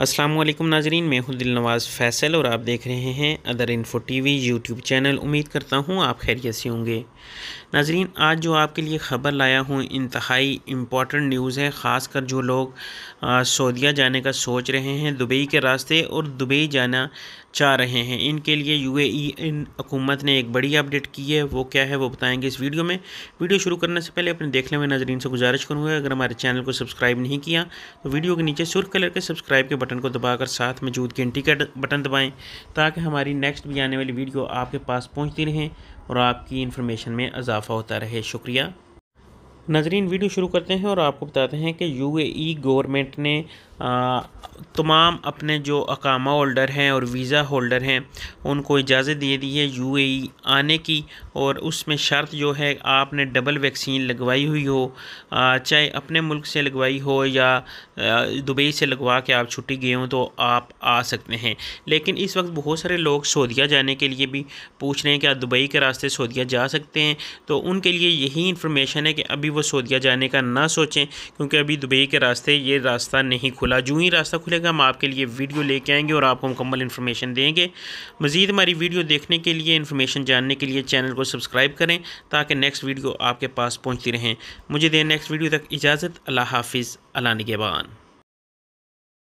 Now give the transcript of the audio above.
असलम नाजरीन मैं हूं दिल नवाज़ फैसल और आप देख रहे हैं other info V YouTube channel उम्मीद करता हूं आप खैरियत से होंगे नाजरीन आज जो आपके लिए ख़बर लाया हूं इंतहाई इम्पॉर्टेंट न्यूज़ है ख़ास कर जो लोग सऊदिया जाने का सोच रहे हैं दुबई के रास्ते और दुबई जाना चाह रहे हैं इनके लिए यू ए इन हुकूमत ने एक बड़ी अपडेट की है वो क्या है वो बताएंगे इस वीडियो में वीडियो शुरू करने से पहले अपने देखने में नाजरीन से गुजारिश करूँगा अगर हमारे चैनल को सब्सक्राइब नहीं किया तो वीडियो के नीचे सुर्ख कलर के सब्सक्राइब के बटन बटन को दबाकर साथ में जूद घंटी का बटन दबाएं ताकि हमारी नेक्स्ट भी आने वाली वीडियो आपके पास पहुंचती रहें और आपकी इन्फॉर्मेशन में इजाफ़ा होता रहे शुक्रिया नजरीन वीडियो शुरू करते हैं और आपको बताते हैं कि यूएई गवर्नमेंट e ने तमाम अपने जो अकामा होल्डर हैं और वीज़ा होल्डर हैं उनको इजाज़त दे दी है यूएई आने की और उसमें शर्त जो है आपने डबल वैक्सीन लगवाई हुई हो चाहे अपने मुल्क से लगवाई हो या दुबई से लगवा के आप छुट्टी गए हों तो आप आ सकते हैं लेकिन इस वक्त बहुत सारे लोग सऊदिया जाने के लिए भी पूछ रहे हैं कि आप दुबई के रास्ते सऊदिया जा सकते हैं तो उनके लिए यही इन्फॉर्मेशन है कि अभी वो सऊदिया जाने का ना सोचें क्योंकि अभी दुबई के रास्ते ये रास्ता नहीं खुला खुला जो ही रास्ता खुलेगा हम आपके लिए वीडियो लेके आएंगे और आपको मुकम्मल इन्फॉर्मेशन देंगे मज़ीद हमारी वीडियो देखने के लिए इन्फॉर्मेशन जानने के लिए चैनल को सब्सक्राइब करें ताकि नेक्स्ट वीडियो आपके पास पहुँचती रहें मुझे दें नेक्स्ट वीडियो तक इजाज़त अल्लाह हाफिज़ अला नगेबान